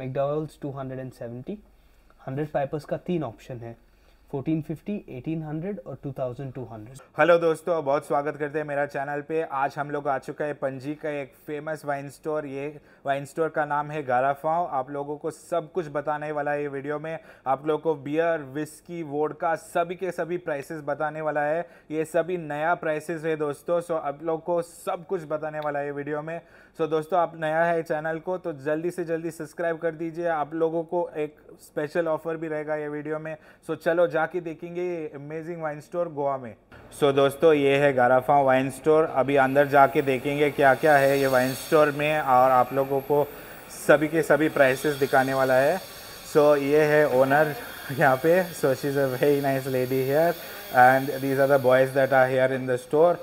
McDonald's 270 hundred pipers का तीन option है 1450, 1800 और 2200। हेलो दोस्तों बहुत स्वागत करते हैं मेरा चैनल पे आज हम लोग आ चुका है पंजी का एक फेमस वाइन स्टोर ये वाइन स्टोर का नाम है गाराफाव आप लोगों को सब कुछ बताने वाला है ये वीडियो में आप लोगों को बियर विस्की वोडका सभी के सभी प्राइसेस बताने वाला है ये सभी नया प्राइसेस है दोस्तों सो आप लोग को सब कुछ बताने वाला है ये वीडियो में सो दोस्तों आप नया है चैनल को तो जल्दी से जल्दी सब्सक्राइब कर दीजिए आप लोगों को एक स्पेशल ऑफर भी रहेगा ये वीडियो में सो चलो जाके देखेंगे अमेजिंग वाइन स्टोर गोवा में सो so, दोस्तों ये है गाराफा वाइन स्टोर अभी अंदर जाके देखेंगे क्या क्या है ये वाइन स्टोर में और आप लोगों को सभी के सभी प्राइसेस दिखाने वाला है सो so, ये है ओनर यहाँ पे so she is a very nice lady here and these are the boys that are here in the store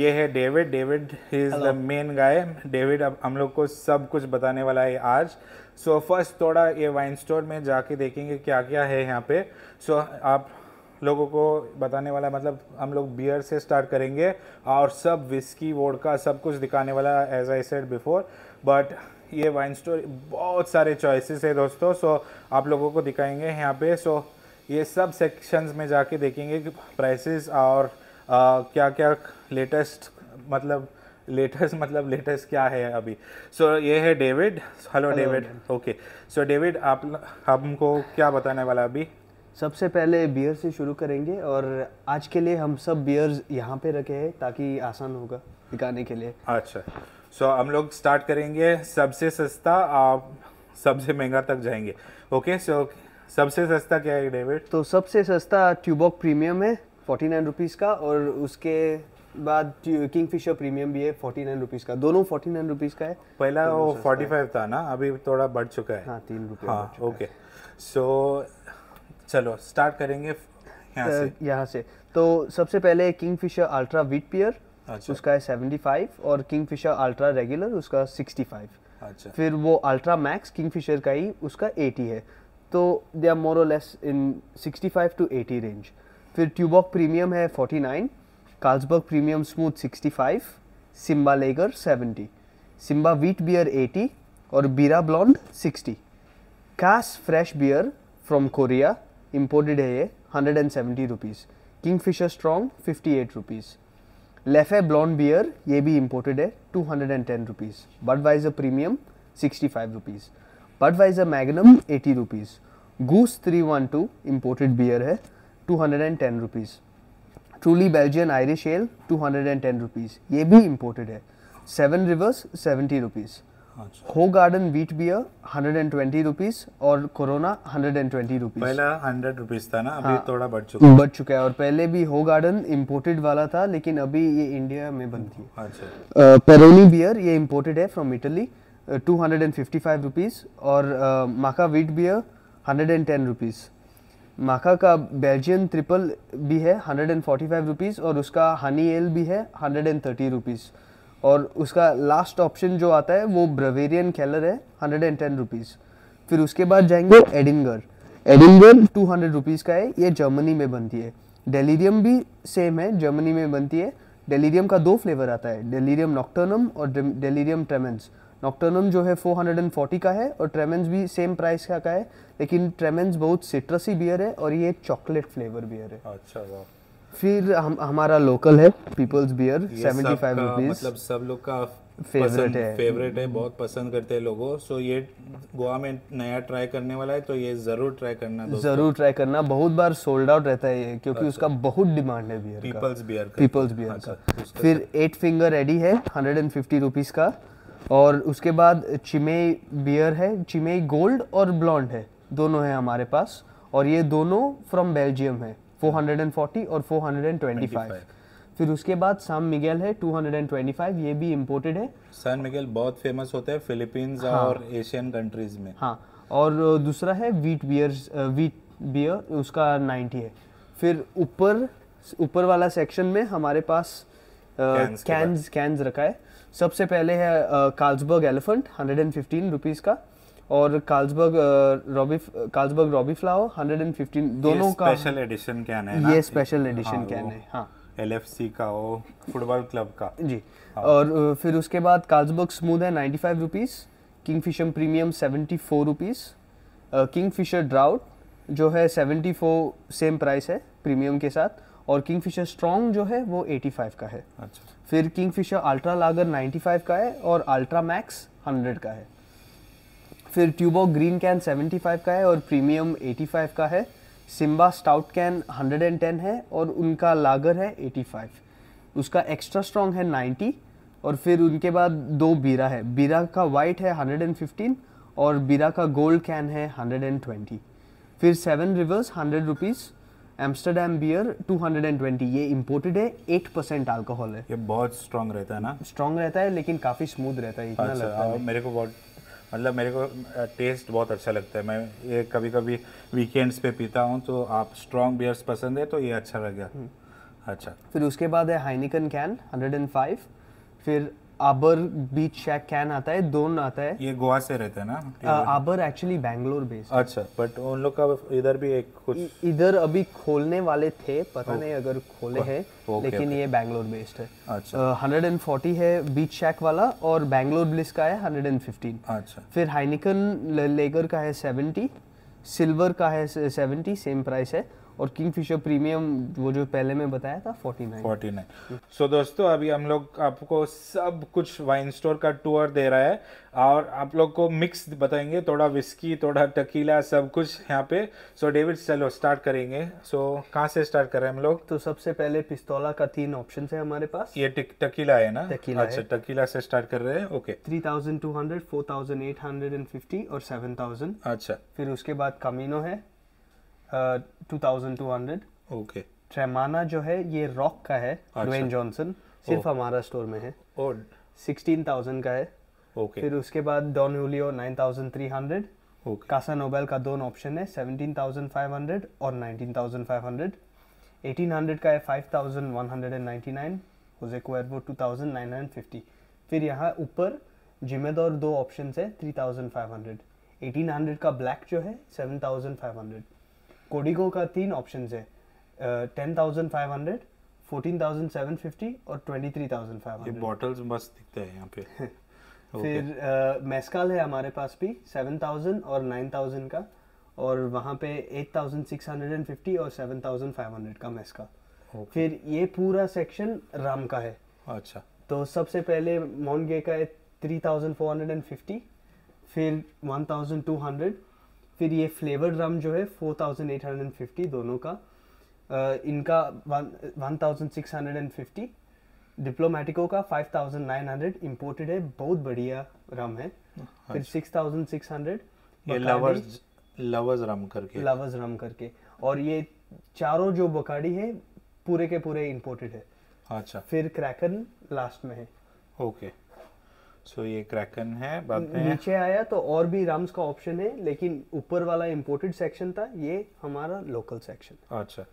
ये है David David is the main guy David अब हम लोग को सब कुछ बताने वाला है आज सो फर्स्ट थोड़ा ये वाइन स्टोर में जाके देखेंगे क्या क्या है यहाँ पे सो so, आप लोगों को बताने वाला मतलब हम लोग बियर से स्टार्ट करेंगे और सब विस्की वोडका सब कुछ दिखाने वाला as I said before but ये वाइन स्टोर बहुत सारे चॉइसेस है दोस्तों सो so, आप लोगों को दिखाएंगे यहाँ पे सो so, ये सब सेक्शंस में जाके देखेंगे कि प्राइसेस और आ, क्या क्या लेटेस्ट मतलब लेटेस्ट मतलब लेटेस्ट क्या है अभी सो so, ये है David hello David okay so David आप हमको क्या बताने वाला अभी सबसे पहले बियर से शुरू करेंगे और आज के लिए हम सब बियर्स यहाँ पे रखे हैं ताकि आसान होगा दिखाने के लिए अच्छा सो so, हम लोग स्टार्ट करेंगे सबसे सस्ता आप सबसे महंगा तक जाएंगे ओके okay, सो so, सबसे सस्ता क्या है डेविड तो सबसे सस्ता ट्यूबॉक प्रीमियम है फोर्टी नाइन रुपीज़ का और उसके बाद किंग फिशर प्रीमियम भी है फोर्टी नाइन रुपीज़ का दोनों फोर्टी नाइन रुपीज़ का है पहला वो फोर्टी फाइव था ना अभी थोड़ा बढ़ चुका है हाँ तीन रुपये हाँ ओके सो चलो स्टार्ट करेंगे यहाँ से तो सबसे पहले Kingfisher ultra witbier अच्छा। उसका है सेवेंटी फाइव और किंग फिशर अल्ट्रा रेगुलर उसका सिक्सटी फाइव अच्छा। फिर वो अल्ट्रा मैक्स किंग फिशर का ही उसका एटी है तो they are more less in sixty five to eighty range फिर ट्यूबॉक प्रीमियम है forty nine Carlsberg Premium Smooth 65, Simba Lager 70, Simba Wheat Beer 80 और Bira Blonde 60. Cass Fresh Beer from Korea imported है ये 170 rupees. Kingfisher Strong 58 rupees. Leffe blonde beer ये भी imported है 210 rupees Budweiser premium 65 rupees Budweiser magnum 80 rupees Goose 312 imported beer है 210 rupees truly Belgian Irish ale two hundred and ten rupees ये भी imported है Seven Rivers seventy rupees Hoegaarden wheat beer hundred and twenty rupees और Corona hundred and twenty rupees पहला hundred rupees था ना अभी हाँ, थोड़ा बढ़ चुका बढ़ चुका है और पहले भी हो गार्डन इम्पोर्टेड वाला था लेकिन अभी ये इंडिया में बंद थी पेरोनी अच्छा। बियर ये इम्पोर्टेड है from Italy two hundred and fifty five rupees और माका wheat beer hundred and ten rupees माखा का बेल्जियन ट्रिपल भी है हंड्रेड एंड फाइव रुपीज़ और उसका हनी एल भी है हंड्रेड एंड थर्टी रुपीज़ और उसका लास्ट ऑप्शन जो आता है वो ब्रवेरियन कैलर है हंड्रेड एंड टेन रुपीज़ फिर उसके बाद जाएंगे Erdinger Erdinger two hundred rupees का है ये जर्मनी में बनती है डेलीरियम भी सेम है जर्मनी में बनती है डेलीरियम का दो फ्लेवर आता है डेलीरियम नॉक्टर्नम और डेलीरियम ट्रेमेंस नॉक्टर्नम जो है 440 का है और ट्रेमेंस भी सेम प्राइस का का है लेकिन ट्रेमेंस बहुत सिट्रसी बियर है और ये चॉकलेट फ्लेवर बियर है अच्छा फिर हम हमारा लोकल है people's beer seventy five rupees मतलब सब लोग का फेवरेट है फेवरेट है बहुत पसंद करते हैं लोगों सो ये गोवा में नया ट्राई करने वाला है तो ये जरूर ट्राई करना जरूर ट्राई करना बहुत बार सोल्ड आउट रहता है ये क्योंकि अच्छा। उसका बहुत डिमांड है beer people's beer people's beer का अच्छा, फिर एट फिंगर रेडी है हंड्रेड एंड फिफ्टी रुपीज का और उसके बाद चिमे बियर है चिमे गोल्ड और ब्लॉन्ड है दोनों है हमारे पास और ये दोनों फ्रॉम बेल्जियम है 440 और 425 25. फिर उसके बाद साम मिगेल है 225 ये भी इम्पोर्टेड है सान मिगेल बहुत फेमस होता है फिलीपींस हाँ, और एशियन कंट्रीज में हाँ और दूसरा है वीट बियर वीट बियर उसका 90 है फिर ऊपर ऊपर वाला सेक्शन में हमारे पास कैंस कैंस रखा है सबसे पहले है Carlsberg elephant hundred and fifteen rupees का और कार्ल्सबर्ग रॉबी कार्ल्सबर्ग रॉबी फ्लावर हंड्रेड एंड फिफ्टीन दोनों का स्पेशल एडिशन कैन है ये स्पेशल एडिशन कैन है हाँ एल एफ सी का हो फुटबॉल क्लब का जी हाँ। और फिर उसके बाद कार्ल्सबर्ग स्मूथ है ninety five rupees Kingfisher premium seventy four rupees Kingfisher draught जो है सेवेंटी फोर सेम प्राइस है प्रीमियम के साथ और किंग फिशर स्ट्रॉन्ग जो है वो 85 का है अच्छा फिर किंग फिशर अल्ट्रा लागर 95 का है और अल्ट्रा मैक्स 100 का है फिर ट्यूबो ग्रीन कैन 75 का है और प्रीमियम 85 का है सिम्बा स्टाउट कैन 110 है और उनका लागर है 85 उसका एक्स्ट्रा स्ट्रॉन्ग है 90 और फिर उनके बाद दो बीरा है बीरा का वाइट है 115 और बीरा का गोल्ड कैन है 120 फिर Seven Rivers hundred rupees Amsterdam beer 220 ये इम्पोर्टेड है 8 परसेंट अल्कोहल है ये बहुत स्ट्रांग रहता है ना स्ट्रांग रहता है लेकिन काफ़ी स्मूथ रहता है इतना अच्छा, लगता है मेरे को बहुत मतलब मेरे को टेस्ट बहुत अच्छा लगता है मैं ये कभी कभी वीकेंड्स पे पीता हूँ तो आप स्ट्रॉन्ग बियर्स पसंद है तो ये अच्छा लग गया हम्म। अच्छा फिर उसके बाद है हाइनिकन कैन हंड्रेड फिर आबर बीच शैक कैन आता है दोन आता है ये गोवा से रहते हैं ना आबर एक्चुअली बैंगलोर बेस्ड अच्छा बट उन लोग का इधर भी एक कुछ इधर अभी खोलने वाले थे पता नहीं अगर खोले हैं लेकिन ये बैंगलोर बेस्ड है हंड्रेड एंड फोर्टी है बीच शैक वाला और बैंगलोर ब्लिस का है हंड्रेड एंड फिफ्टीन अच्छा फिर हाइनिकन लेगर का है सेवेंटी सिल्वर का है सेवेंटी सेम प्राइस है और किंग फिशर प्रीमियम वो जो पहले में बताया था forty nine forty nine so दोस्तों अभी हम लोग आपको सब कुछ वाइन स्टोर का टूर दे रहा है और आप लोग को मिक्स बताएंगे थोड़ा विस्की थोड़ा टकीला सब कुछ यहाँ पे सो so, डेविड चलो स्टार्ट करेंगे सो so, कहाँ से स्टार्ट करें हम लोग तो सबसे पहले पिस्तौला का तीन ऑप्शन है हमारे पास ये टकीला है ना टकीला अच्छा टकीला से स्टार्ट कर रहे हैं okay three thousand two hundred four thousand eight hundred and fifty और सेवन थाउजेंड अच्छा फिर उसके बाद कमीनो है two thousand two hundred okay ट्रेमाना जो है ये रॉक का है ड्वेन अच्छा। जॉनसन सिर्फ हमारा स्टोर में है और सिक्सटीन थाउजेंड का है ओके फिर उसके बाद Don Julio nine thousand three hundred Casa Noble का दोनों ऑप्शन है सेवनटीन थाउजेंड फाइव हंड्रेड और nineteen thousand five hundred eighteen hundred का है five thousand one hundred and nine Jose Cuervo two thousand nine hundred fifty फिर यहाँ ऊपर जिम्मेदार दो ऑप्शन है three thousand five hundred eighteen hundred का ब्लैक जो है seven thousand five hundred Codigo का तीन ऑप्शन है ten thousand five hundred fourteen thousand seven fifty और twenty three thousand five hundred bottles मस्त यहाँ पे फिर मेस्काल है हमारे पास भी सेवन थाउजेंड और नाइन थाउजेंड का और वहाँ पे eight thousand six hundred and fifty और सेवन थाउजेंड फाइव हंड्रेड का मेस्काल okay. फिर ये पूरा सेक्शन राम का है अच्छा तो सबसे पहले मॉन्गे गे का है three thousand four hundred and fifty फिर वन थाउजेंड टू हंड्रेड फिर ये फ्लेवर रम जो है 4850 दोनों का आ, इनका 1650 डिप्लोमेटिको का 5900 इंपोर्टेड है बहुत बढ़िया रम है हाँ। फिर 6600 ये लवर्स लवर्स रम करके लवर्स रम करके और ये चारों जो बकाडी है पूरे के पूरे इंपोर्टेड है अच्छा फिर क्रैकन लास्ट में है ओके okay. सो ये क्रैकन है बाद में नीचे आया तो और भी राम्स का ऑप्शन है लेकिन ऊपर वाला इंपोर्टेड सेक्शन था ये हमारा लोकल सेक्शन अच्छा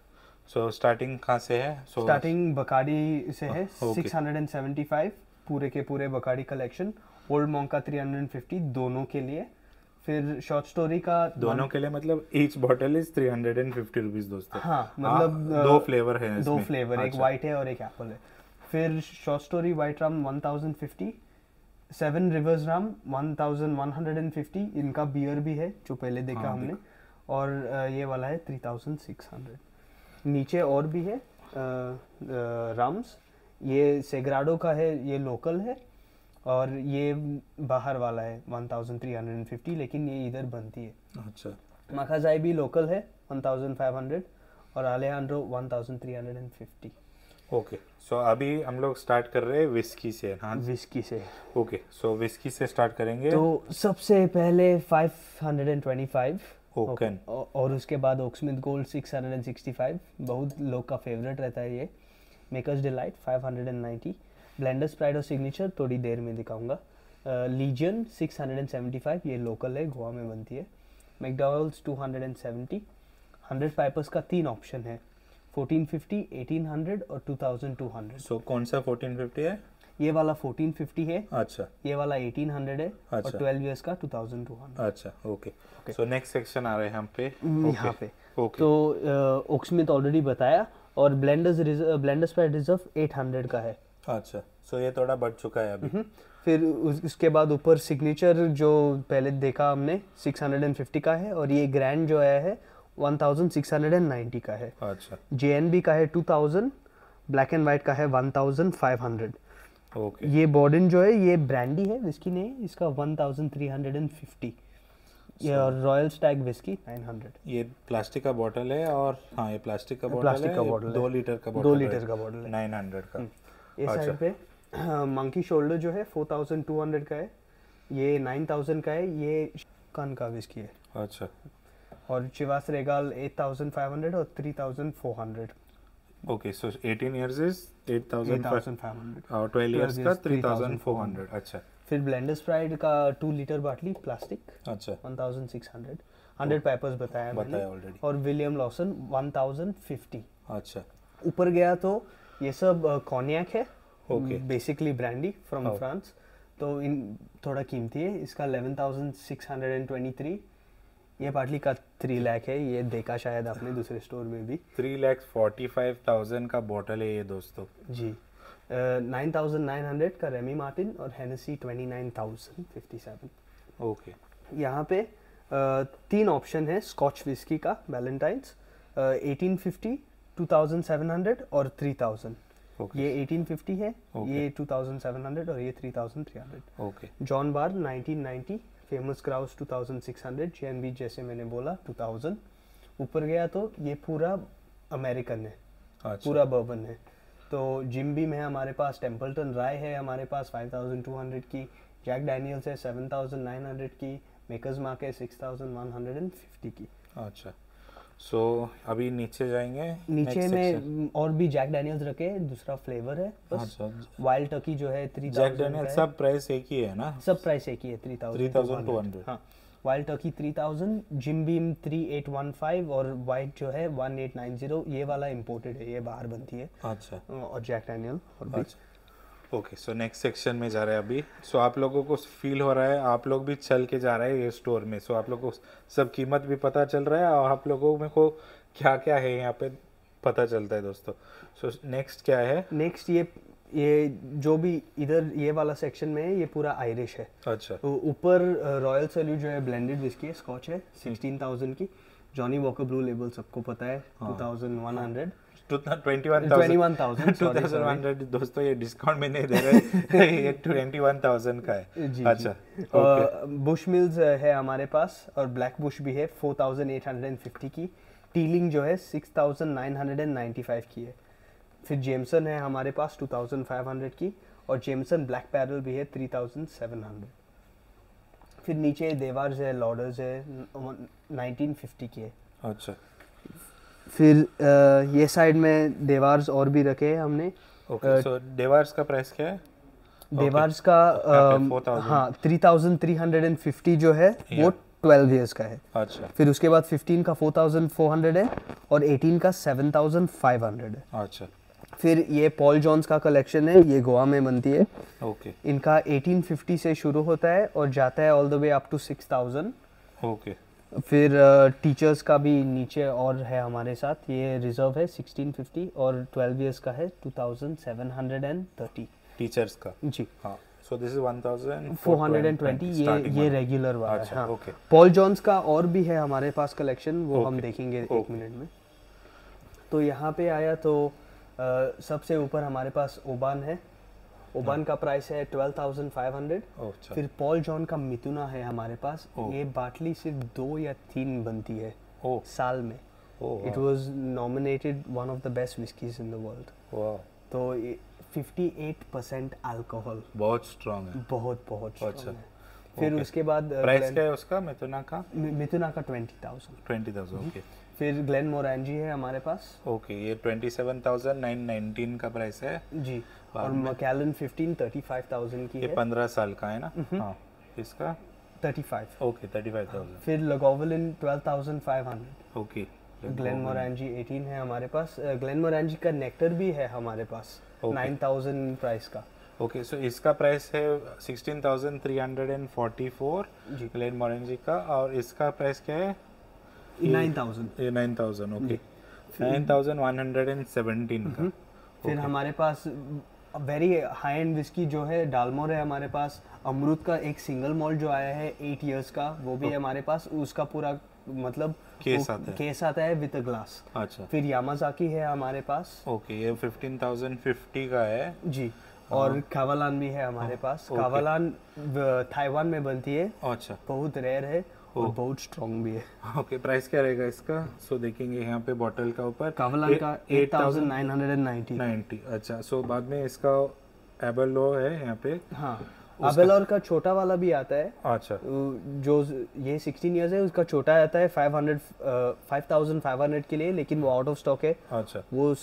सो स्टार्टिंग कहाँ से है सो so, स्टार्टिंग बकाड़ी से है six hundred and seventy five पूरे के पूरे बकाड़ी कलेक्शन ओल्ड मॉन्ग का थ्री हंड्रेड फिफ्टी दोनों के लिए फिर शॉर्ट स्टोरी का दोनों के लिए मतलब each bottle is three hundred and fifty rupees दोस्तों हाँ, हाँ मतलब दो फ्लेवर है दो फ्लेवर एक वाइट अच्छा। है और एक एप्पल है फिर short story white rum one thousand fifty Seven Rivers rum one thousand one hundred and fifty इनका बियर भी है जो पहले हाँ, देखा हाँ, हमने और ये वाला है थ्री थाउजेंड सिक्स हंड्रेड नीचे और भी है राम्स ये सेग्राडो का है ये लोकल है और ये बाहर वाला है one thousand three hundred and fifty लेकिन ये इधर बनती है अच्छा मखाजाई भी लोकल है वन थाउजेंड फाइव हंड्रेड और Alejandro one thousand three hundred and fifty okay so अभी हम लोग स्टार्ट कर रहे हैं विस्की से हाँ विस्की से ओके सो विस्की से स्टार्ट करेंगे तो सबसे पहले 525 ओकन और उसके बाद ओक्समिथ गोल्ड 665 बहुत लोग का फेवरेट रहता है ये मेकर्स डिलाइट 590 ब्लेंडर्स स्प्राइड और सिग्नेचर थोड़ी देर में दिखाऊंगा लीजन सिक्स ये लोकल है गोवा में बनती है मैकडोनल्ड्स 270 हंड्रेड पाइपर्स का तीन ऑप्शन है 1450, 1800 और 2200 सो so, कौन सा 1450 है ये वाला 1450 है अच्छा ये वाला 1800 है अच्छा, और 12 का 2200 अच्छा आ रहे हैं हम पे हम्म, यहाँ okay, पे तो ऑलरेडी बताया और ब्लेंडर्स ब्लेंडर्स रिजर्व 800 का है अच्छा सो so ये थोड़ा बढ़ चुका है अभी हम्म, फिर उस, उसके बाद ऊपर सिग्नेचर जो पहले देखा हमने 650 का है और ये ग्रैंड जो आया है 1690 का है अच्छा जे का है 2000 ब्लैक एंड वाइट का है 1500 ओके ये बॉर्डन जो है ये ब्रांडी है विस्की नहीं इसका 1350 ये और रॉयल स्टैग विस्की 900 ये प्लास्टिक का बॉटल है और हाँ ये प्लास्टिक का बॉटल है का बॉटल दो लीटर का बॉटल दो लीटर का बॉटल नाइन हंड्रेड का इस हम्म। साइड अच्छा। पे मंकी हाँ, शोल्डर जो है 4200 का है ये 9000 का है ये कान का विस्की है अच्छा और Chivas Regal 8500 or 3400. Okay so 18 years is 8500 uh, अच्छा। और 12 years का 3400 अच्छा फिर ब्लेंडर स्प्राइड का 2 लीटर बाटली प्लास्टिक अच्छा 1600 100 पेपर्स बताया बताया ऑलरेडी और विलियम लॉसन 1050 अच्छा ऊपर गया तो ये सब कॉन्याक uh, है okay basically brandy from France तो इन थोड़ा कीमती है इसका 11623 ये पार्टली का थ्री लैख है ये देखा शायद आपने दूसरे स्टोर में भी three lakh forty five thousand का बॉटल है ये दोस्तों जी नाइन थाउजेंड नाइन हंड्रेड का रेमी मार्टिन और Hennessy twenty nine thousand fifty seven okay यहाँ पे तीन ऑप्शन है स्कॉच विस्की का Ballantine's eighteen fifty two thousand seven hundred और थ्री थाउजेंड Okay. ये 1850 है okay. ये 2700 और ये 3300 okay John Barr 1990 Famous Grouse 2600 चैन जैसे मैंने बोला 2000 ऊपर गया तो ये पूरा अमेरिकन है अच्छा। पूरा बर्बन है तो जिम भी में हमारे पास टेम्पल्टन राय है हमारे पास 5200 की जैक डैनियल्स है 7900 की मेकर्स मार्क है सिक्स की अच्छा सो so, अभी नीचे जाएंगे नीचे में और भी जैक डैनियल्स रखे दूसरा फ्लेवर है हाँ, बस वाइल्ड टर्की जो है थ्री जैक डैनियल सब प्राइस एक ही है ना सब प्राइस एक ही है three thousand three thousand two hundred Wild Turkey three thousand Jim Beam three eight one five और वाइट जो है वन एट नाइन जीरो ये वाला इम्पोर्टेड है ये बाहर बनती है अच्छा और जैक डैनियल और अच्छा। ओके सो नेक्स्ट सेक्शन में जा रहे हैं अभी सो so, आप लोगों को फील हो रहा है आप लोग भी चल के जा रहे हैं ये स्टोर में सो so, आप लोग को सब कीमत भी पता चल रहा है और आप लोगों में को क्या क्या है यहाँ पे पता चलता है दोस्तों सो so, नेक्स्ट क्या है नेक्स्ट ये ये जो भी इधर ये वाला सेक्शन में है ये पूरा आयरिश है अच्छा तो ऊपर रॉयल सैल्यूट जो है ब्लेंडेड विस्की है स्कॉच है सिक्सटीन की जॉनी वॉकर ब्लू लेबल सबको पता है टू थाउजेंड वन हंड्रेड हमारे पास और ब्लैक बुश भी है four thousand eight hundred and fifty की टीलिंग जो है six thousand nine hundred and ninety five की है फिर जेमसन है हमारे पास टू थाउजेंड फाइव हंड्रेड की और जेमसन ब्लैक पैरल भी है थ्री थाउजेंड सेवन हंड्रेड फिर नीचे देवार्स है लॉर्डर्स है नाइनटीन फिफ्टी अच्छा फिर ये साइड में देवार्स और भी रखे हैं हमने ओके सो देवार्स का प्राइस क्या है देवार्स का तो हाँ three thousand three hundred and fifty जो है वो ट्वेल्व ईयर्स का है अच्छा फिर उसके बाद फिफ्टीन का फोर थाउजेंड फोर हंड्रेड है और एटीन का सेवन थाउजेंड फाइव हंड्रेड है अच्छा फिर ये पॉल जॉन्स का कलेक्शन है ये गोवा में बनती है ओके इनका एटीन फिफ्टी से शुरू होता है और जाता है all the way up to six thousand okay फिर टीचर्स का भी नीचे और है हमारे साथ ये रिजर्व है 1650 और 12 इयर्स का है 2730 टीचर्स का जी हाँ सो दिस इज 1420 ये ये रेगुलर वाला अच्छा, हाँ ओके पॉल जॉन्स का और भी है हमारे पास कलेक्शन वो okay, हम देखेंगे okay. एक मिनट में तो यहाँ पे आया तो आ, सबसे ऊपर हमारे पास ओबान है ओबान का प्राइस है ट्वेल्व थाउजेंड फाइव हंड्रेड फिर पॉल जॉन का मिथुना है हमारे पास ये बाटली सिर्फ दो या तीन बनती है साल में it was nominated one of the best whiskies in the world तो एट परसेंट अल्कोहल बहुत स्ट्रॉन्ग है बहुत बहुत अच्छा फिर okay. उसके बाद प्राइस uh, क्या है उसका मिथुना का मिथुना का twenty thousand twenty thousand okay फिर ग्लेन मोरान जी है हमारे पास ओके ये 27,919 का प्राइस है जी और मकैलन 15 35,000 की ये है 15 साल का है ना हम्म हम्म। हाँ इसका 35 ओके 35,000 फिर Lagavulin 12,500 okay Glenmorangie eighteen है हमारे पास ग्लेन मोरान जी का नेक्टर भी है हमारे पास नाइन थाउजेंड प्राइस का ओके सो इसका प्राइस है sixteen thousand three hundred and forty four Glenmorangie का और इसका प्राइस क्या है फिर हम्म। हमारे पास वेरी हाई एंड विस्की जो है डालमोर है हमारे पास अमरूद का एक सिंगल मॉल जो आया है एट इयर्स का वो भी है हमारे पास उसका पूरा मतलब केस आता है केस आता है विद अ ग्लास अच्छा फिर यामाजाकी है हमारे पास ओके ये फिफ्टीन थाउजेंड फिफ्टी का है जी और कावालान हाँ। भी है हमारे हाँ, पास कावालान ताइवान में बनती है अच्छा बहुत रेयर है Oh. और बहुत स्ट्रॉन्ग भी है ओके प्राइस क्या रहेगा इसका सो देखेंगे यहाँ पे बॉटल का ऊपर कावलान का 8990 90 अच्छा सो बाद में इसका एबेलो है यहाँ पे हाँ अबेलोर का छोटा वाला भी आता है अच्छा जो ये 16 इयर्स है उसका छोटा आता है 500 5500 के लिए लेकिन वो आउट ऑफ स्टॉक है अच्छा वो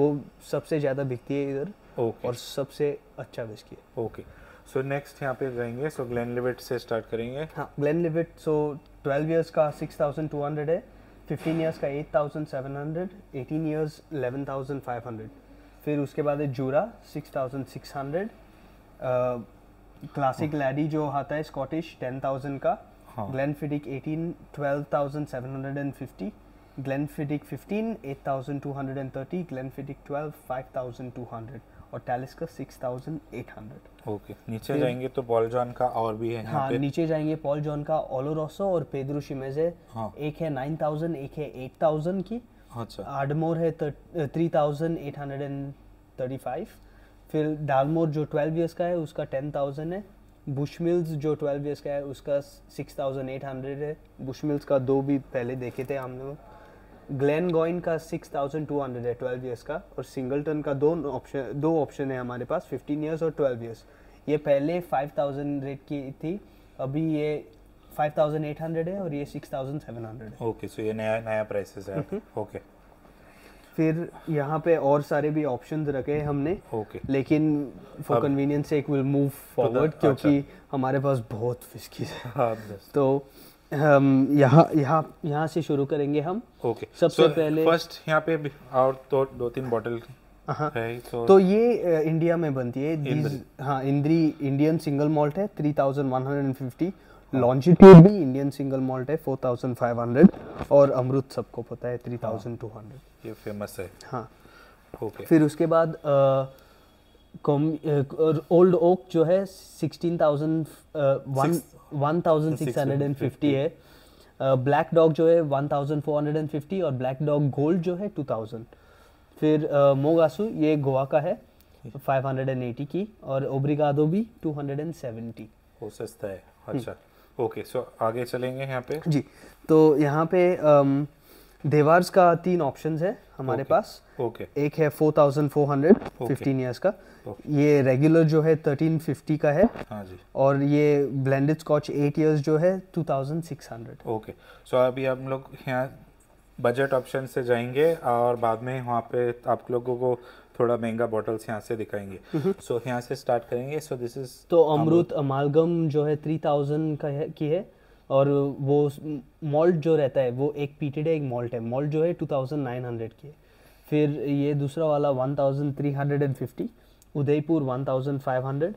वो सबसे ज्यादा बिकती है इधर ओके और सबसे अच्छा बेचती है ओके okay. सो नेक्स्ट यहाँ पे जाएंगे सो ग्लैन लिविट से स्टार्ट करेंगे हाँ Glenlivet so twelve years का सिक्स थाउजेंड टू हंड्रेड है फिफ्टीन ईयर्स का eight thousand seven hundred eighteen years eleven thousand five hundred फिर उसके बाद है Jura six thousand six hundred classic laddie जो आता है स्कॉटिश टेन थाउजेंड का Glenfiddich eighteen twelve thousand seven hundred and fifty Glenfiddich 15 8230 Glenfiddich 12 5200 और टैलिस का 6800 ओके नीचे जाएंगे तो पॉल जॉन का और भी है हाँ नीचे जाएंगे पॉल जॉन का ओलोरोसो और पेद्रो शिमेज है हाँ. एक है 9000 एक है 8000 की अच्छा आडमोर है three thousand eight hundred and thirty five फिर डालमोर जो ट्वेल्व ईयर्स का है उसका टेन थाउजेंड है बुशमिल्स जो ट्वेल्व ईयर्स का है उसका सिक्स थाउजेंड एट हंड्रेड है बुशमिल्स का दो भी पहले देखे थे हम लोग ग्लेन गॉइन का सिक्स थाउजेंड टू हंड्रेड है ट्वेल्व ईयर्स का और सिंगलटन का दो ऑप्शन दो ऑप्शन है हमारे पास फिफ्टीन ईयर्स और ट्वेल्व ईयर्स ये पहले फाइव थाउजेंड रेट की थी अभी ये फाइव थाउजेंड एट हंड्रेड है और ये सिक्स थाउजेंड सेवन हंड्रेड है ओके सो ये नया नया प्राइसेस है ओके हम्म. फिर यहाँ पे और सारे भी ऑप्शंस रखे हैं हमने ओके okay. लेकिन फॉर कन्वीनियंस एक विल मूव फॉरवर्ड क्योंकि अच्छा। हमारे पास बहुत फिस्कीज है हाँ, तो हम यहाँ यहाँ यहाँ से शुरू करेंगे हम ओके okay. सबसे so, पहले फर्स्ट यहाँ पे और तो दो तीन बॉटल हाँ तो, तो ये इंडिया में बनती है इंद्री। हाँ इंद्री इंडियन सिंगल मॉल्ट है three thousand one hundred and fifty longitude भी इंडियन सिंगल मॉल्ट है फोर थाउजेंड फाइव हंड्रेड और अमृत सबको पता है थ्री थाउजेंड टू हंड्रेड ये फेमस है हाँ ओके okay. फिर उसके बाद आ, ओल्ड ओक जो है sixteen thousand one thousand six hundred and fifty है ब्लैक डॉग जो है one thousand four hundred and fifty और ब्लैक डॉग गोल्ड जो है टू थाउजेंड फिर मोगासू ये गोवा का है फाइव हंड्रेड एंड एटी की और ओब्रिगादो भी टू हंड्रेड एंड सेवेंटी हो सस्ता है अच्छा ओके हम्म। सो आगे चलेंगे यहाँ पे जी तो यहाँ पे देवार्स का तीन ऑप्शन है हमारे okay. पास ओके okay. एक है 4400 15 ईयर्स का okay. ये रेगुलर जो है 1350 का है हाँ जी और ये ब्लेंडेड स्कॉच 8 इयर्स जो है 2600 ओके सो अभी हम लोग यहाँ बजट ऑप्शन से जाएंगे और बाद में वहाँ पे आप लोगों को थोड़ा महंगा बॉटल्स यहाँ से दिखाएंगे सो यहाँ से स्टार्ट करेंगे सो दिस इज तो अमृत अमालगम जो है 3000 का है की है और वो मॉल्ट जो रहता है वो एक पीटेड है एक मॉल्ट है मॉल्ट जो है 2900 की है फिर ये दूसरा वाला 1350 उदयपुर 1500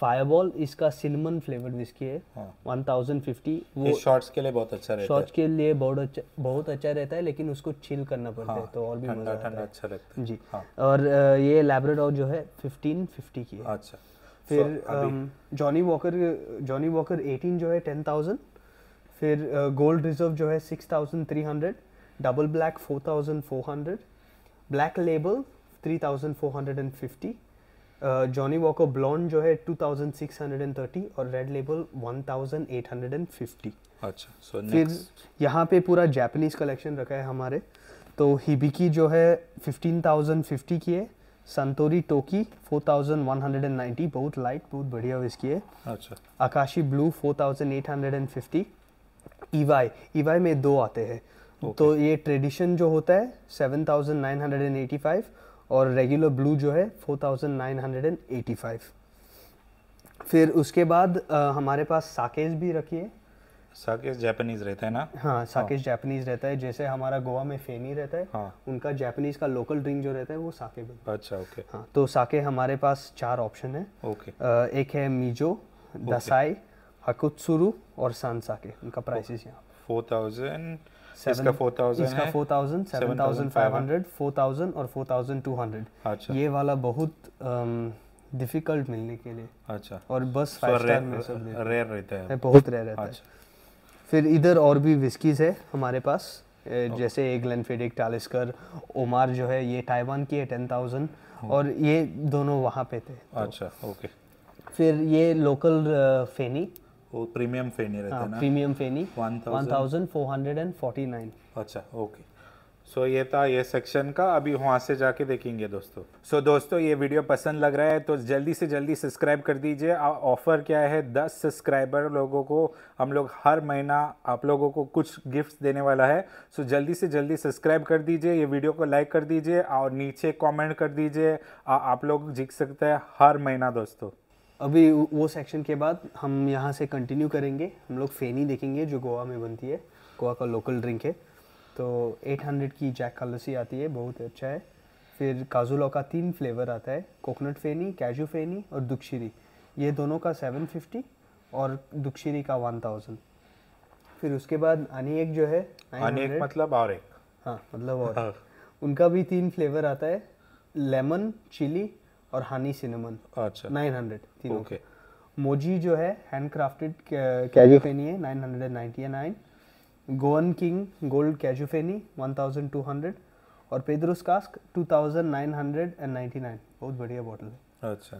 फायरबॉल इसका सिनेमन फ्लेवर्ड विस्की है वन थाउजेंड फिफ्टी वो शॉर्ट्स के लिए बहुत अच्छा रहता है शॉर्ट्स के लिए बहुत अच्छा बहुत अच्छा रहता है लेकिन उसको चिल करना पड़ता हाँ, है तो और भी मजा आता अच्छा लगता है जी हाँ. और ये लैब्राडोर जो है फिफ्टीन फिफ्टी की है अच्छा फिर Johnnie Walker Johnnie Walker eighteen जो है टेन थाउजेंड फिर गोल्ड रिजर्व जो है six thousand three hundred Double Black four thousand four hundred Black Label three thousand four hundred and fifty Johnnie Walker Blonde जो है two thousand six hundred and thirty और Red Label one thousand eight hundred and fifty अच्छा so फिर यहाँ पे पूरा Japanese collection रखा है हमारे तो हिबिकी जो है फिफ्टीन थाउजेंड फिफ्टी की है Suntory Toki four thousand one hundred and ninety बहुत लाइट बहुत बढ़िया है अच्छा Akashi blue four thousand eight hundred and fifty ईवाई e ईवाई e में दो आते हैं okay. तो ये ट्रेडिशन जो होता है 7985 और रेगुलर ब्लू जो है 4985 फिर उसके बाद आ, हमारे पास साकेज भी रखिए साकेज जापानीज रहता है ना हाँ, हाँ। साकेज जापानीज रहता है जैसे हमारा गोवा में फेनी रहता है हाँ. उनका जापानीज का लोकल ड्रिंक जो रहता है वो साके अच्छा ओके हाँ तो साके हमारे पास चार ऑप्शन है ओके एक है मीजो दसाई हकुत्सुरु और सांसा के उनका प्राइसेस यहाँ फोर थाउजेंड इसका four thousand seven thousand five hundred four thousand और फोर थाउजेंड टू हंड्रेड ये वाला बहुत डिफिकल्ट um, मिलने के लिए अच्छा और बस फाइव स्टार में सब रेयर रहता है बहुत रेयर रहता है अच्छा। फिर इधर और भी विस्कीज़ है हमारे पास oh. जैसे एक ग्लेनफिडिक टालिस्कर ओमार जो है ये ताइवान की है टेन थाउजेंड oh. और ये दोनों वहाँ पे थे अच्छा ओके फिर ये local feni uh, premium feni रहता है ना प्रीमियम फेनी 1449 अच्छा ओके सो ये था ये सेक्शन का अभी वहाँ से जाके देखेंगे दोस्तों सो so, दोस्तों ये वीडियो पसंद लग रहा है तो जल्दी से जल्दी सब्सक्राइब कर दीजिए ऑफ़र क्या है दस सब्सक्राइबर लोगों को हम लोग हर महीना आप लोगों को कुछ गिफ्ट देने वाला है सो so, जल्दी से जल्दी सब्सक्राइब कर दीजिए ये वीडियो को लाइक कर दीजिए और नीचे कॉमेंट कर दीजिए आप लोग जीत सकते हैं हर महीना दोस्तों अभी वो सेक्शन के बाद हम यहाँ से कंटिन्यू करेंगे हम लोग फेनी देखेंगे जो गोवा में बनती है गोवा का लोकल ड्रिंक है तो 800 की जैक का लस्सी आती है बहुत अच्छा है फिर काजूलॉ का तीन फ्लेवर आता है कोकोनट फेनी कैजू फेनी और दुक्षिरी ये दोनों का 750 और दुक्षिरी का 1000 फिर उसके बाद अनेक जो है अनेक मतलब और एक हाँ मतलब और हाँ। उनका भी तीन फ्लेवर आता है लेमन चिली और हनी सिनेमन अच्छा नाइन हंड्रेड तीनों के मोजी जो है हैंड क्राफ्टेड कैजुफेनी है nine hundred and ninety nine Goan King Gold कैजुफेनी वन थाउजेंड टू हंड्रेड और पेदरुस cask two thousand nine hundred and ninety nine बहुत बढ़िया बॉटल है अच्छा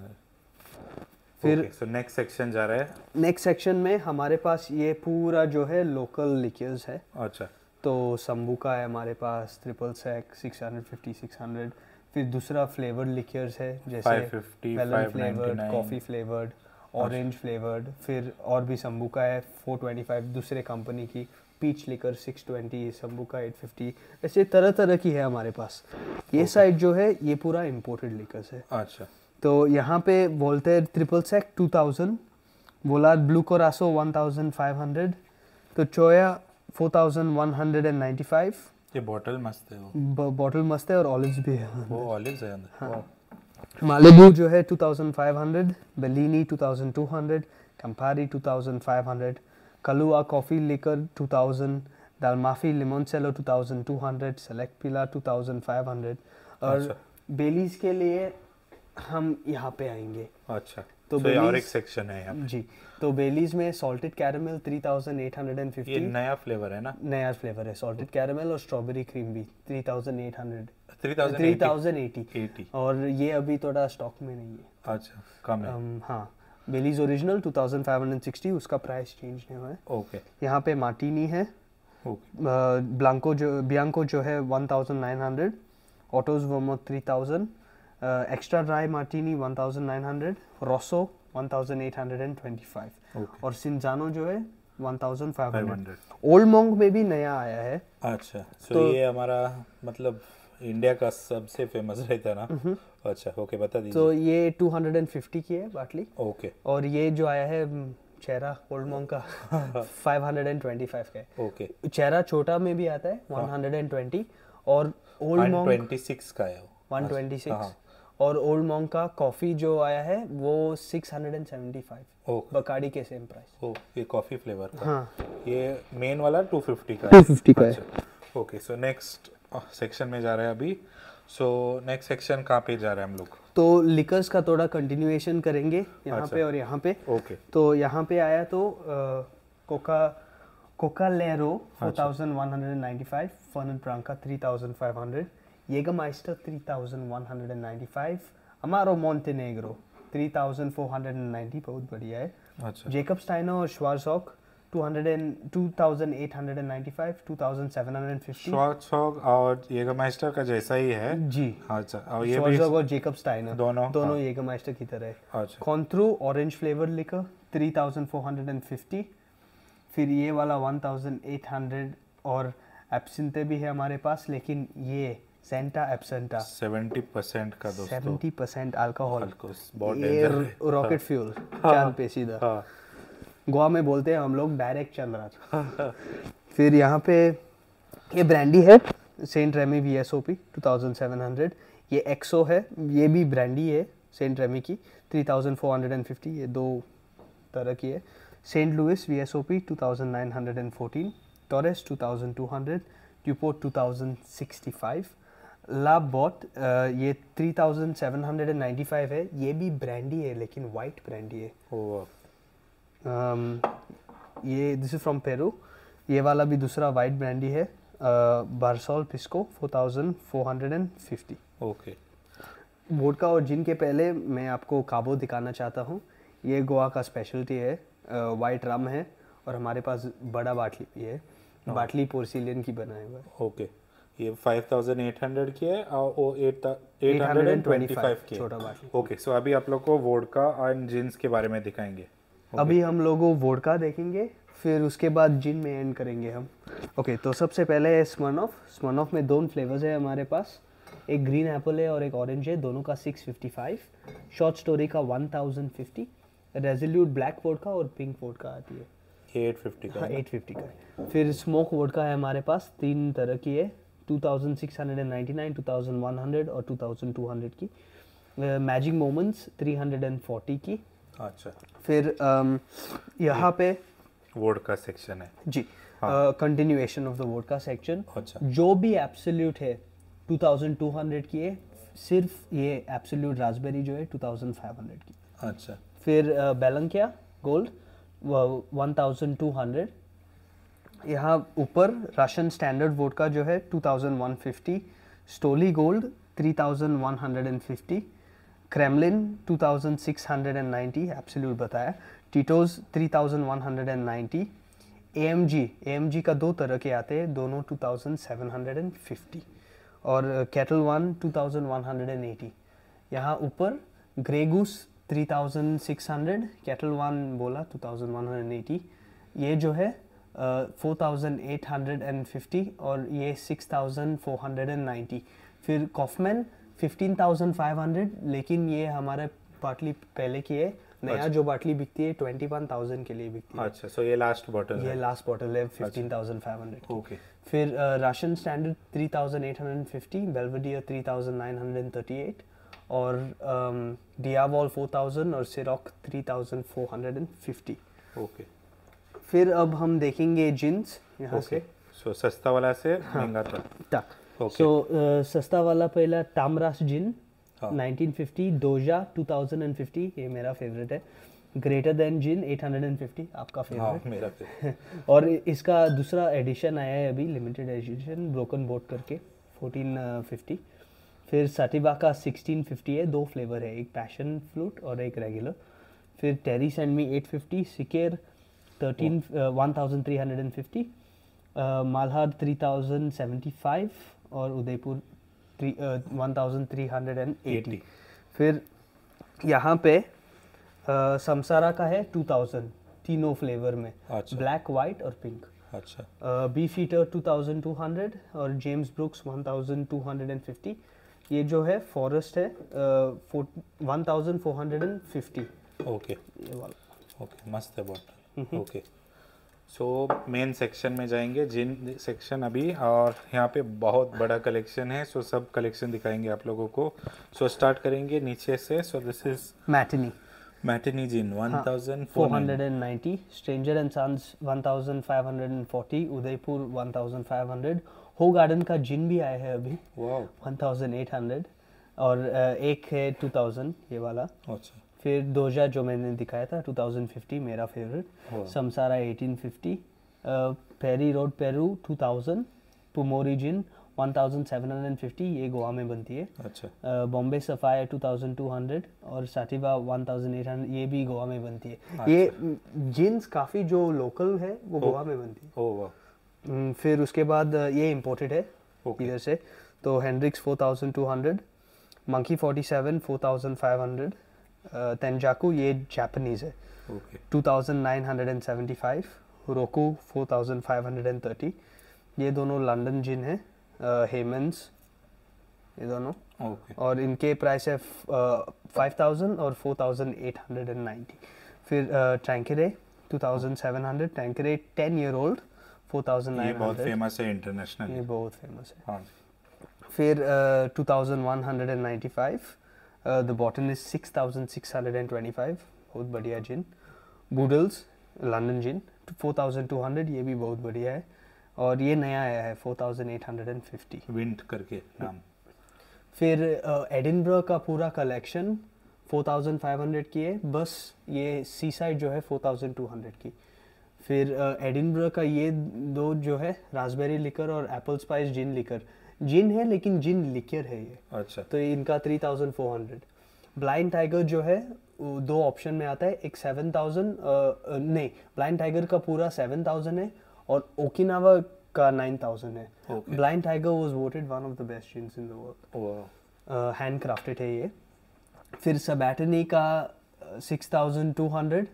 फिर नेक्स्ट okay, सेक्शन so जा रहा है नेक्स्ट सेक्शन में हमारे पास ये पूरा जो है लोकल लिक्यर्स है अच्छा तो सम्बुका है हमारे पास triple sec six hundred fifty six hundred फिर दूसरा फ्लेवर्ड लिक्यर्स है जैसे melon flavoured coffee flavoured orange flavoured फिर और भी सम्बुका है फोर ट्वेंटी फाइव दूसरे कंपनी की पीच लिकर 620 सम्बुका फिफ्टी ऐसे तरह तरह की है हमारे पास ये okay. साइड जो है ये पूरा इम्पोर्टेड लिकर्स है अच्छा तो यहाँ पे बोलते हैं ट्रिपल सेक टू थाउजेंड बोला ब्लू कोरासो हंड्रेड तो Choya four thousand one hundred and ninety five ये बॉटल मस्त है वो बॉटल मस्त है और ऑलिव्स भी है वो ऑलिव्स है अंदर हाँ। मालेबू जो है 2500 बेलिनी 2200 कंपारी 2500 कलुआ कॉफ़ी लेकर 2000 दालमाफी लिमोनसेलो 2200 सेलेक्ट पिला 2500 और बेलीज अच्छा। के लिए हम यहाँ पे आएंगे अच्छा तो so और एक सेक्शन है यहाँ जी तो बेलीज में सॉल्टेड कैरमल 3850 ये नया फ्लेवर है ना नया फ्लेवर है सॉल्टेड कैरमल और स्ट्रॉबेरी क्रीम भी 3800 3080 80 और ये अभी थोड़ा स्टॉक में नहीं है अच्छा कम है um, हाँ बेलीज ओरिजिनल 2560 उसका प्राइस चेंज नहीं हुआ है ओके okay. यहाँ पे मार्टिनी है ब्लैंको जो बियांको जो है 1900 Otto's vermouth 3000 uh, extra dry martini 1900 rosso 1825 okay. और सिंजानो जो है 1500 ओल्ड मोंग में भी नया आया है अच्छा तो, तो ये हमारा मतलब इंडिया का सबसे फेमस रहता ना अच्छा ओके बता दीजिए तो ये 250 की है बाटली ओके और ये जो आया है हम्म, चेहरा ओल्ड मोंग का 525 का है ओके चेहरा छोटा में भी आता है 120 हाँ। और ओल्ड मोंग का है 126 और ओल्ड मॉन्ग का कॉफ़ी जो आया है वो 675 ओ बकाड़ी के सेम प्राइस ओ ये कॉफ़ी फ्लेवर का हाँ ये मेन वाला 250 का 250 का है ओके सो नेक्स्ट सेक्शन में जा रहे हैं अभी सो नेक्स्ट सेक्शन कहाँ पे जा रहे हैं हम लोग तो लिकर्स का थोड़ा कंटिन्यूएशन करेंगे यहाँ अच्छा। पे और यहाँ पे ओके तो यहाँ पे आया तो Coca Cocalero four thousand one hundred ninety five Fernet Branca three thousand five hundred Jägermeister 3195 हमारो मोंटेनेग्रो 3490 बहुत बढ़िया है अच्छा जेकब स्टाइनर और श्वार्जहॉक 200 2895 2750 और का जैसा ही है जी अच्छा और ये भी और जेकब स्टाइनर दोनों दोनों हाँ। की तरह अच्छा कॉन्ट्रू ऑरेंज फ्लेवर लिकर 3450 फिर ये वाला 1800 और एब्सिंथे भी है हमारे पास लेकिन ये सेंटा एब्सेंटा 70 परसेंट का दोस्तों 70 परसेंट अल्कोहल रॉकेट फ्यूल चांद पे सीधा हाँ। गोवा में बोलते हैं हम लोग डायरेक्ट चंद्रा हाँ, हाँ। फिर यहाँ पे ये ब्रांडी है Saint Remy V S O P two thousand seven hundred ये एक्सो है ये भी ब्रांडी है सेंट रेमी की three thousand four hundred and fifty ये दो तरह की है Saint Louis V S O P two thousand nine hundred and fourteen Torres two thousand two hundred ट्यूपो टू थाउजेंड सिक्सटी फाइव लाभ बॉट uh, ये 3795 है ये भी ब्रांडी है लेकिन वाइट ब्रांडी है oh. um, ये दिस इज़ फ्रॉम पेरू ये वाला भी दूसरा वाइट ब्रांडी है Barsol Pisco four four thousand hundred and fifty okay vodka और जिन के पहले मैं आपको काबो दिखाना चाहता हूँ ये गोवा का स्पेशलिटी है वाइट uh, रम है और हमारे पास बड़ा बाटली भी है हाँ। बाटली पोर्सिलियन की बनाएगा हुआ ओके okay. ये 5800 की है और eight hundred and twenty five की ओके सो अभी आप लोग को वोडका एंड जींस के बारे में दिखाएंगे okay. अभी हम लोग वोडका देखेंगे फिर उसके बाद जिन में एंड करेंगे हम ओके okay, तो सबसे पहले है स्मन ऑफ में दोनों फ्लेवर्स है हमारे पास एक ग्रीन एप्पल है और एक ऑरेंज है दोनों का 655 शॉर्ट स्टोरी का 1050 रेजोल्यूट ब्लैक वोड का और पिंक वोड का आती है 850 का हाँ, 850 का फिर स्मोक वोड का है हमारे पास तीन तरह की है 2199, 2100 और 2200 की मैजिक मोमेंट्स 340 की अच्छा फिर um, यहाँ पे वोड का सेक्शन है जी कंटिन्यूएशन ऑफ द वोड का सेक्शन अच्छा जो भी एब्सोल्यूट है 2200 की है सिर्फ ये एब्सोल्यूट रास्पबेरी जो है 2500 की अच्छा फिर uh, बेलंकिया गोल्ड हंड्रेड यहाँ ऊपर रशियन स्टैंडर्ड वोट का जो है 2150 स्टोली गोल्ड 3150 क्रेमलिन 2690 एब्सोल्यूट बताया टीटोज 3190 एएमजी एएमजी का दो तरह के आते हैं दोनों 2750 और कैटल वन 2180 यहाँ ऊपर ग्रेगूस 3600 कैटल वन बोला 2180 ये जो है 4850 और ये 6490 फिर कॉफमैन 15500 लेकिन ये हमारे बाटली पहले की है नया अच्छा। जो बाटली बिकती है 21,000 के लिए बिकती है अच्छा सो ये लास्ट बॉटल ये लास्ट बॉटल है 15,500 अच्छा। थाउजेंड फाइव ओके फिर Russian Standard 3,850 thousand eight Belvedere three और डियावॉल um, 4,000 और सिरॉक 3,450 ओके okay. फिर अब हम देखेंगे जींस यहाँ से सो सस्ता वाला से हाँ। महंगा तक तक सो सस्ता वाला पहला तामरास जिन हाँ. 1950 दोजा 2050 ये मेरा फेवरेट है ग्रेटर देन जिन 850 आपका फेवरेट हाँ, मेरा और इसका दूसरा एडिशन आया है अभी लिमिटेड एडिशन ब्रोकन बोट करके 1450 फिर सटिबा का 1650 है दो फ्लेवर है एक पैशन फ्लूट और एक रेगुलर फिर टेरिस एंडमी एट फिफ्टी सिकेर 13 uh, 1350 uh, Malhar 3075 और Udaipur one three hundred and eighty फिर यहाँ पे समसारा uh, का है टू थाउजेंड तीनों फ्लेवर में ब्लैक अच्छा। वाइट और पिंक अच्छा Beefeater two thousand two hundred और James Brooks one thousand two hundred and fifty ये जो है फॉरेस्ट है one thousand four hundred and fifty okay okay मस्त है बहुत ओके सो मेन सेक्शन में जाएंगे जिन सेक्शन अभी और यहाँ पे बहुत बड़ा कलेक्शन है सो so सब कलेक्शन दिखाएंगे आप लोगों को सो so स्टार्ट करेंगे नीचे से so this is Matinee Matinee gin 1490 Stranger and Sons 1540 Udaipur 1500 हो गार्डन का जिन भी आया है अभी wow. 1800 और एक है 2000 ये वाला अच्छा फिर दोजा जो मैंने दिखाया था 2050 मेरा favourite Samsara 1850 Perry Road Peru 2000 Pumori gin 1750 ये गोवा में बनती है अच्छा बॉम्बे सफायर 2200 और साटिवा 1800 ये भी गोवा में बनती है अच्छा। ये जीन्स काफ़ी जो लोकल है वो गोवा में बनती है फिर उसके बाद ये इम्पोर्टेड है इधर से तो हेनरिक्स 4200 मंकी 47 4500 तेंजाकू ये जापानीज है two thousand nine hundred and seventy five Roku four thousand five hundred and thirty ये दोनों लंडन जिन है हेमंस ये दोनों okay. और इनके प्राइस है फाइव थाउजेंड और four thousand eight hundred and ninety फिर Tanqueray two thousand seven hundred Tanqueray ten year old four thousand nine बहुत फेमस है इंटरनेशनल ये बहुत फेमस है हाँ। फिर two thousand one hundred and ninety five the bottle is six thousand six hundred and twenty five बहुत बढ़िया gin Boodles London gin four thousand two hundred ये भी बहुत बढ़िया है और ये नया आया है four thousand eight hundred and fifty विंट करके नाम फिर एडिनब्रा uh, का पूरा कलेक्शन 4,500 की है बस ये सी साइड जो है 4,200 की फिर एडिनब्रा uh, का ये दो जो है रासबेरी लिकर और apple spice gin liqueur gin है लेकिन जिन लिकर है ये अच्छा तो इनका three thousand four hundred Blind Tiger जो है दो ऑप्शन में आता है एक सेवन थाउजेंड नहीं ब्लाइंड टाइगर का पूरा सेवन थाउजेंड है और ओकिनावा का नाइन थाउजेंड है Blind Tiger was voted one of the best gins in the world hand crafted है ये फिर सबैटनी का सिक्स थाउजेंड टू हंड्रेड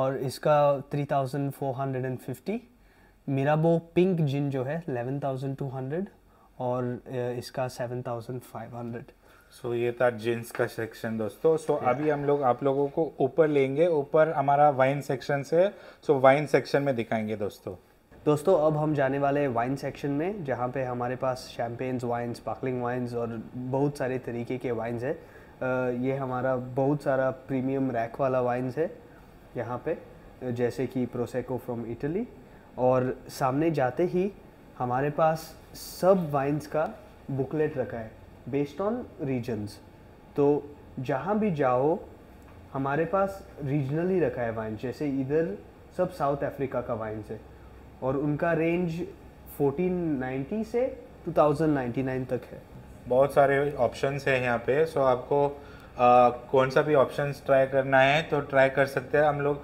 और इसका three thousand four hundred and fifty Mirabeau pink gin जो है एलेवन थाउजेंड टू हंड्रेड और इसका seven thousand five hundred so ये था जींस का सेक्शन दोस्तों सो so, yeah. अभी हम लोग आप लोगों को ऊपर लेंगे ऊपर हमारा वाइन सेक्शन से सो so, वाइन सेक्शन में दिखाएंगे दोस्तों दोस्तों अब हम जाने वाले हैं वाइन सेक्शन में जहाँ पे हमारे पास शैम्पेन्स वाइन स्पार्कलिंग वाइन्स और बहुत सारे तरीके के वाइन्स है ये हमारा बहुत सारा प्रीमियम रैक वाला वाइन्स है यहाँ पे जैसे कि प्रोसेको फ्रॉम इटली और सामने जाते ही हमारे पास सब वाइन्स का बुकलेट रखा है बेस्ड ऑन रीजन्स तो जहाँ भी जाओ हमारे पास रीजनली रखा है वाइन्स जैसे इधर सब साउथ अफ्रीका का वाइन्स है और उनका रेंज 1490 से 2099 तक है बहुत सारे ऑप्शंस हैं यहाँ पे सो आपको आ, कौन सा भी ऑप्शंस ट्राई करना है तो ट्राई कर सकते हैं हम लोग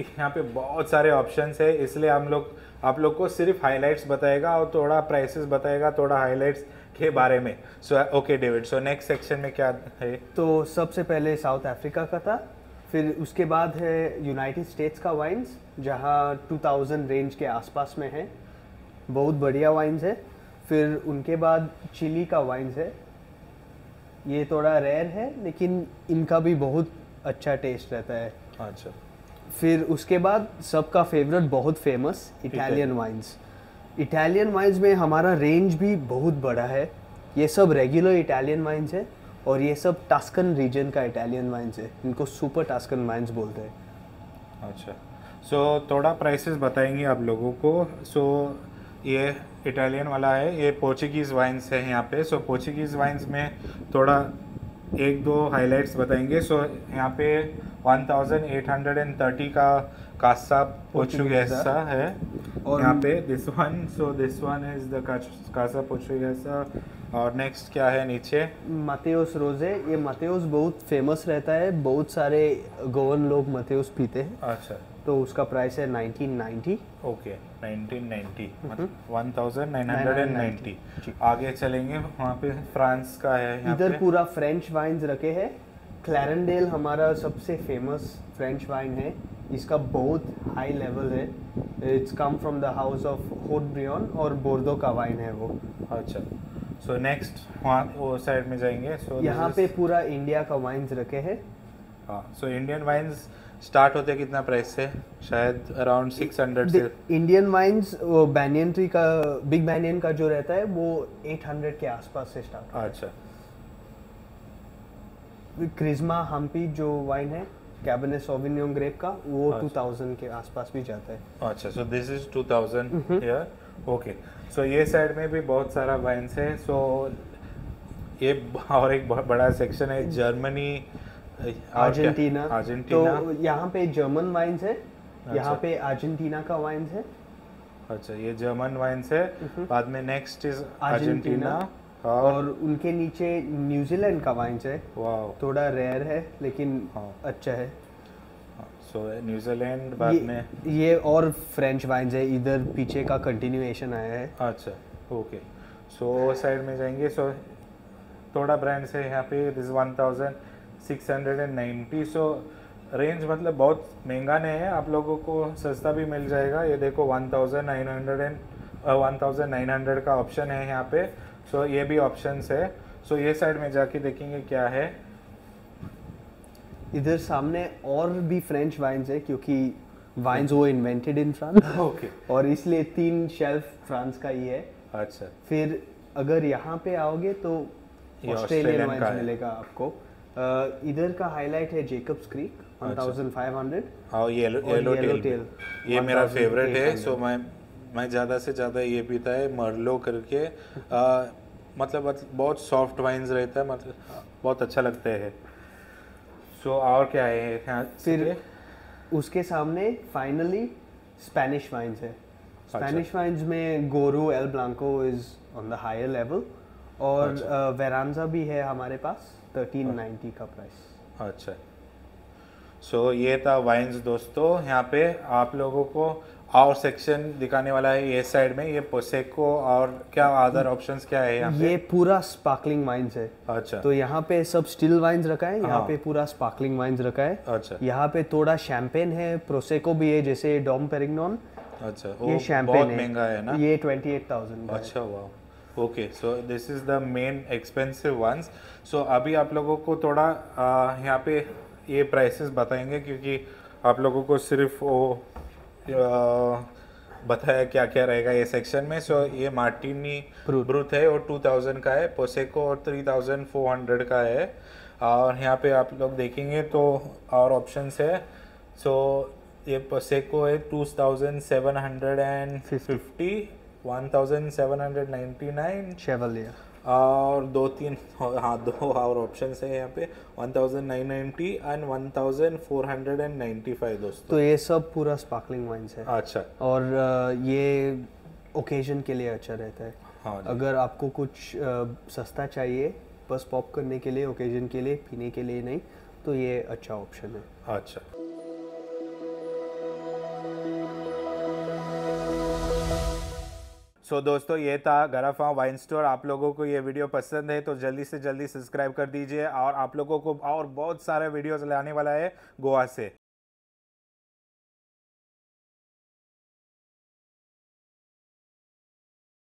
यहाँ पे बहुत सारे ऑप्शंस है इसलिए हम लोग आप लोग को सिर्फ हाईलाइट्स बताएगा और थोड़ा प्राइसेस बताएगा थोड़ा हाईलाइट्स के बारे में so okay David so next section में क्या है तो सबसे पहले साउथ अफ्रीका का था फिर उसके बाद है यूनाइटेड स्टेट्स का वाइन्स जहाँ 2000 रेंज के आसपास में है बहुत बढ़िया वाइन्स है फिर उनके बाद चिली का वाइन्स है ये थोड़ा रेयर है लेकिन इनका भी बहुत अच्छा टेस्ट रहता है अच्छा फिर उसके बाद सबका फेवरेट बहुत famous Italian wines Italian wines में हमारा रेंज भी बहुत बड़ा है ये सब रेगुलर इटालियन वाइन्स है और ये सब टास्कन रीजन का इटालियन वाइन्स है इनको सुपर टास्कन वाइन्स बोलते हैं अच्छा सो so, थोड़ा प्राइसेस बताएंगे आप लोगों को सो so, ये इटालियन वाला है ये पोर्चुगीज़ वाइन्स है यहाँ पे सो so, पोर्चुगीज़ वाइन्स में थोड़ा एक दो हाइलाइट्स बताएंगे सो so, यहाँ पे 1830 का कासा पोचुगेसा है और यहाँ पे this one so this one is the Casa Portuguesa और नेक्स्ट क्या है नीचे मतेउस रोजे ये मतेउस बहुत फेमस रहता है बहुत सारे गोवन लोग मतेउस पीते हैं अच्छा तो उसका प्राइस है 1990 ओके 1990 1990 हम्म। आगे चलेंगे वहाँ पे फ्रांस का है इधर पूरा फ्रेंच वाइन्स रखे हैं क्लैरनडेल हमारा सबसे फेमस फ्रेंच वाइन है इसका बहुत हाई लेवल है it's come from the house of Haut Brion और बोर्दो का वाइन है वो अच्छा सो नेक्स्ट वहाँ वो साइड में जाएंगे सो so यहाँ पे पूरा इंडिया का वाइन्स रखे हैं हाँ सो इंडियन वाइन्स स्टार्ट होते कितना प्राइस से शायद अराउंड सिक्स हंड्रेड से इंडियन वाइन्स वो बैनियन ट्री का बिग बैनियन का जो रहता है वो एट हंड्रेड के आसपास से स्टार्ट अच्छा क्रिज्मा हम्पी जो वाइन है कैबिनेट सोविनियन ग्रेप का वो 2000 अच्छा। के आसपास भी जाता है अच्छा so this is 2000 thousand okay so ये साइड में भी बहुत सारा वाइंस है सो so, ये और एक बड़ा सेक्शन है जर्मनी अर्जेंटीना अर्जेंटीना तो यहाँ पे जर्मन वाइंस है अच्छा. यहाँ पे अर्जेंटीना का वाइंस है अच्छा ये जर्मन वाइंस है बाद में नेक्स्ट इज अर्जेंटीना हाँ। और उनके नीचे न्यूजीलैंड का वाइन्स है थोड़ा रेयर है लेकिन हाँ। अच्छा है सो हाँ, न्यूजीलैंड बाद में ये और फ्रेंच वाइन्स है इधर पीछे का कंटिन्यूएशन आया है अच्छा ओके सो साइड में जाएंगे सो थोड़ा ब्रांड है यहाँ पे this one thousand six hundred and ninety so range मतलब बहुत महंगा नहीं है आप लोगों को सस्ता भी मिल जाएगा ये देखो one thousand nine hundred and one thousand nine hundred का ऑप्शन है यहाँ पे सो so, ये भी ऑप्शन है सो so, ये साइड में जाके देखेंगे क्या है इधर सामने और भी फ्रेंच वाइन्स है क्योंकि वाइन्स वो इन्वेंटेड इन फ्रांस ओके और इसलिए तीन शेल्फ फ्रांस का ही है अच्छा फिर अगर यहाँ पे आओगे तो ऑस्ट्रेलियन वाइन्स मिलेगा आपको uh, इधर का हाईलाइट है जेकब्स क्रीक 1500 और येलो येलो टेल ये मेरा फेवरेट है सो मैं मैं ज़्यादा से ज़्यादा ये पीता है मरलो करके आ, मतलब बहुत सॉफ्ट वाइन्स रहता है मतलब बहुत अच्छा लगता है सो so, और क्या है यहाँ फिर उसके सामने फाइनली स्पेनिश वाइन्स है स्पेनिश अच्छा। वाइन्स में गोरू El Blanco is on the higher level और वेरानजा अच्छा। भी है हमारे पास थर्टीन नाइन्टी का प्राइस अच्छा सो so, ये था वाइन्स दोस्तों यहाँ पे आप लोगों को और सेक्शन दिखाने वाला है ये साइड में ये पोसेको और क्या अदर ऑप्शन क्या है ये पूरा स्पार्कलिंग वाइन्स है अच्छा तो यहाँ पे सब स्टील वाइन्स रखा है यहाँ हाँ। पे पूरा स्पार्कलिंग वाइन्स रखा है अच्छा यहाँ पे थोड़ा शैम्पेन है प्रोसेको भी है जैसे डॉम पेरिग्नॉन अच्छा ये शैंपेन महंगा है ना ये ट्वेंटी एट थाउजेंड अच्छा वाह okay so this is the main expensive ones so अभी आप लोगों को थोड़ा यहाँ पे ये प्राइसेस बताएंगे क्योंकि आप लोगों को सिर्फ वो बताया क्या क्या रहेगा ये सेक्शन में सो ये मार्टिनी ब्रूथ है और 2000 का है पोसेको और 3400 का है और यहाँ पे आप लोग देखेंगे तो और ऑप्शंस है सो ये पोसेको है two thousand seven hundred and fifty one thousand seven hundred ninety nine Chevalier और दो तीन हाँ दो और ऑप्शन है यहाँ पे नाइनटी एंड फाइव दोस्तों तो ये सब पूरा स्पार्कलिंग वाइन्स है अच्छा और ये ओकेजन के लिए अच्छा रहता है हाँ अगर आपको कुछ सस्ता चाहिए बस पॉप करने के लिए ओकेजन के लिए पीने के लिए नहीं तो ये अच्छा ऑप्शन है अच्छा सो so, दोस्तों ये था गराफा वाइन स्टोर आप लोगों को ये वीडियो पसंद है तो जल्दी से जल्दी सब्सक्राइब कर दीजिए और आप लोगों को और बहुत सारे वीडियोस लाने वाला है गोवा से